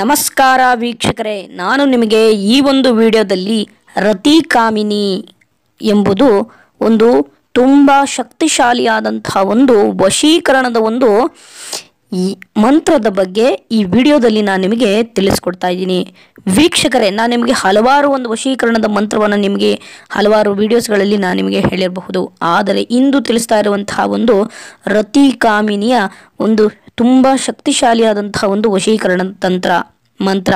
ನಮಸ್ಕಾರ ವೀಕ್ಷಕರೇ ನಾನು ನಿಮಗೆ ಈ ಒಂದು ವಿಡಿಯೋದಲ್ಲಿ ರತಿ ಕಾಮಿನಿ ಎಂಬುದು ಒಂದು ತುಂಬ ಶಕ್ತಿಶಾಲಿಯಾದಂತಹ ಒಂದು ವಶೀಕರಣದ ಒಂದು ಈ ಮಂತ್ರದ ಬಗ್ಗೆ ಈ ವಿಡಿಯೋದಲ್ಲಿ ನಾನು ನಿಮಗೆ ತಿಳಿಸ್ಕೊಡ್ತಾ ಇದ್ದೀನಿ ವೀಕ್ಷಕರೇ ನಾನು ನಿಮಗೆ ಹಲವಾರು ಒಂದು ವಶೀಕರಣದ ಮಂತ್ರವನ್ನು ನಿಮಗೆ ಹಲವಾರು ವೀಡಿಯೋಸ್ಗಳಲ್ಲಿ ನಾನು ನಿಮಗೆ ಹೇಳಿರಬಹುದು ಆದರೆ ಇಂದು ತಿಳಿಸ್ತಾ ಇರುವಂತಹ ಒಂದು ರತಿ ಕಾಮಿನಿಯ ಒಂದು ತುಂಬ ಶಕ್ತಿಶಾಲಿಯಾದಂತಹ ಒಂದು ವಶೀಕರಣ ತಂತ್ರ ಮಂತ್ರ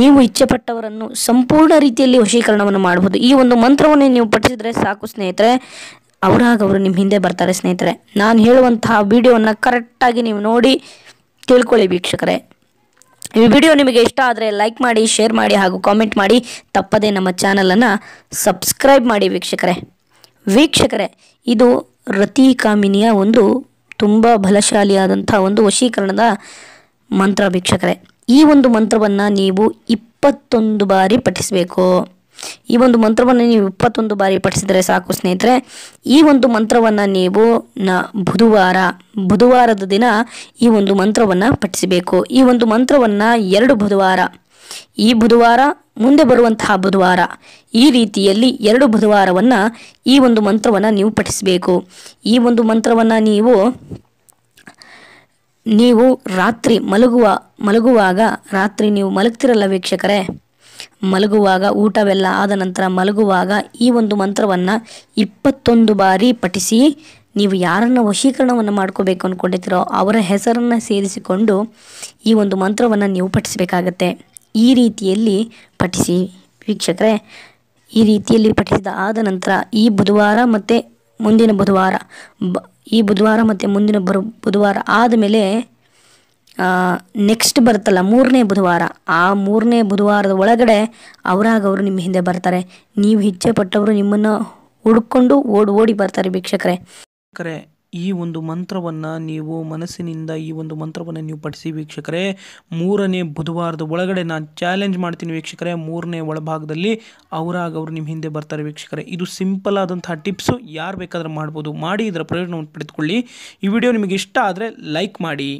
ನೀವು ಇಚ್ಛೆಪಟ್ಟವರನ್ನು ಸಂಪೂರ್ಣ ರೀತಿಯಲ್ಲಿ ವಶೀಕರಣವನ್ನು ಮಾಡಬಹುದು ಈ ಒಂದು ಮಂತ್ರವನ್ನು ನೀವು ಪಠಿಸಿದರೆ ಸಾಕು ಸ್ನೇಹಿತರೆ ಅವರಾಗ ಅವರು ನಿಮ್ಮ ಹಿಂದೆ ಬರ್ತಾರೆ ಸ್ನೇಹಿತರೆ ನಾನು ಹೇಳುವಂತಹ ವಿಡಿಯೋವನ್ನು ಕರೆಕ್ಟಾಗಿ ನೀವು ನೋಡಿ ತಿಳ್ಕೊಳ್ಳಿ ವೀಕ್ಷಕರೇ ಈ ವಿಡಿಯೋ ನಿಮಗೆ ಇಷ್ಟ ಆದರೆ ಲೈಕ್ ಮಾಡಿ ಶೇರ್ ಮಾಡಿ ಹಾಗೂ ಕಾಮೆಂಟ್ ಮಾಡಿ ತಪ್ಪದೇ ನಮ್ಮ ಚಾನಲನ್ನು ಸಬ್ಸ್ಕ್ರೈಬ್ ಮಾಡಿ ವೀಕ್ಷಕರೇ ವೀಕ್ಷಕರೇ ಇದು ರತಿ ಕಾಮಿನಿಯ ಒಂದು ತುಂಬ ಬಲಶಾಲಿಯಾದಂಥ ಒಂದು ವಶೀಕರಣದ ಮಂತ್ರ ವೀಕ್ಷಕರೇ ಈ ಒಂದು ಮಂತ್ರವನ್ನು ನೀವು ಇಪ್ಪತ್ತೊಂದು ಬಾರಿ ಪಠಿಸಬೇಕು ಈ ಒಂದು ಮಂತ್ರವನ್ನು ನೀವು ಇಪ್ಪತ್ತೊಂದು ಬಾರಿ ಪಠಿಸಿದರೆ ಸಾಕು ಸ್ನೇಹಿತರೆ ಈ ಒಂದು ಮಂತ್ರವನ್ನು ನೀವು ನ ಬುಧವಾರ ಬುಧವಾರದ ದಿನ ಈ ಒಂದು ಮಂತ್ರವನ್ನು ಪಠಿಸಬೇಕು ಈ ಒಂದು ಮಂತ್ರವನ್ನು ಎರಡು ಬುಧವಾರ ಈ ಬುಧವಾರ ಮುಂದೆ ಬರುವಂತಹ ಬುಧವಾರ ಈ ರೀತಿಯಲ್ಲಿ ಎರಡು ಬುಧವಾರವನ್ನು ಈ ಒಂದು ಮಂತ್ರವನ್ನು ನೀವು ಪಠಿಸಬೇಕು ಈ ಒಂದು ಮಂತ್ರವನ್ನು ನೀವು ನೀವು ರಾತ್ರಿ ಮಲಗುವ ಮಲಗುವಾಗ ರಾತ್ರಿ ನೀವು ಮಲಗ್ತಿರಲ್ಲ ವೀಕ್ಷಕರೇ ಮಲಗುವಾಗ ಊಟವೆಲ್ಲ ಆದ ನಂತರ ಮಲಗುವಾಗ ಈ ಒಂದು ಮಂತ್ರವನ್ನು ಇಪ್ಪತ್ತೊಂದು ಬಾರಿ ಪಠಿಸಿ ನೀವು ಯಾರನ್ನ ವಶೀಕರಣವನ್ನು ಮಾಡ್ಕೋಬೇಕು ಅಂದ್ಕೊಂಡಿರ್ತೀರೋ ಅವರ ಹೆಸರನ್ನು ಸೇರಿಸಿಕೊಂಡು ಈ ಒಂದು ಮಂತ್ರವನ್ನು ನೀವು ಪಠಿಸಬೇಕಾಗತ್ತೆ ಈ ರೀತಿಯಲ್ಲಿ ಪಠಿಸಿ ವೀಕ್ಷಕರೇ ಈ ರೀತಿಯಲ್ಲಿ ಪಠಿಸಿದ ಆದ ನಂತರ ಈ ಬುಧವಾರ ಮತ್ತು ಮುಂದಿನ ಬುಧವಾರ ಬ ಈ ಬುಧವಾರ ಮತ್ತು ಮುಂದಿನ ಬರು ಬುಧವಾರ ಆದಮೇಲೆ ನೆಕ್ಸ್ಟ್ ಬರುತ್ತಲ್ಲ ಮೂರನೇ ಬುಧವಾರ ಆ ಮೂರನೇ ಬುಧವಾರದ ಒಳಗಡೆ ಅವರಾಗವರು ನಿಮ್ಮ ಹಿಂದೆ ಬರ್ತಾರೆ ನೀವು ಇಚ್ಛೆ ಪಟ್ಟವರು ನಿಮ್ಮನ್ನು ಹುಡುಕೊಂಡು ಓಡಿ ಓಡಿ ಬರ್ತಾರೆ ವೀಕ್ಷಕರೇ ಕರೆ ಈ ಒಂದು ಮಂತ್ರವನ್ನು ನೀವು ಮನಸ್ಸಿನಿಂದ ಈ ಒಂದು ಮಂತ್ರವನ್ನು ನೀವು ಪಠಿಸಿ ವೀಕ್ಷಕರೇ ಮೂರನೇ ಬುಧವಾರದ ಒಳಗಡೆ ನಾನು ಚಾಲೆಂಜ್ ಮಾಡ್ತೀನಿ ವೀಕ್ಷಕರೇ ಮೂರನೇ ಒಳಭಾಗದಲ್ಲಿ ಅವರಾಗ ಅವರು ನಿಮ್ಮ ಹಿಂದೆ ಬರ್ತಾರೆ ವೀಕ್ಷಕರೇ ಇದು ಸಿಂಪಲ್ ಆದಂತಹ ಟಿಪ್ಸು ಯಾರು ಬೇಕಾದರೂ ಮಾಡ್ಬೋದು ಮಾಡಿ ಇದರ ಪ್ರಯೋಜನವನ್ನು ಪಡೆದುಕೊಳ್ಳಿ ಈ ವಿಡಿಯೋ ನಿಮಗೆ ಇಷ್ಟ ಆದರೆ ಲೈಕ್ ಮಾಡಿ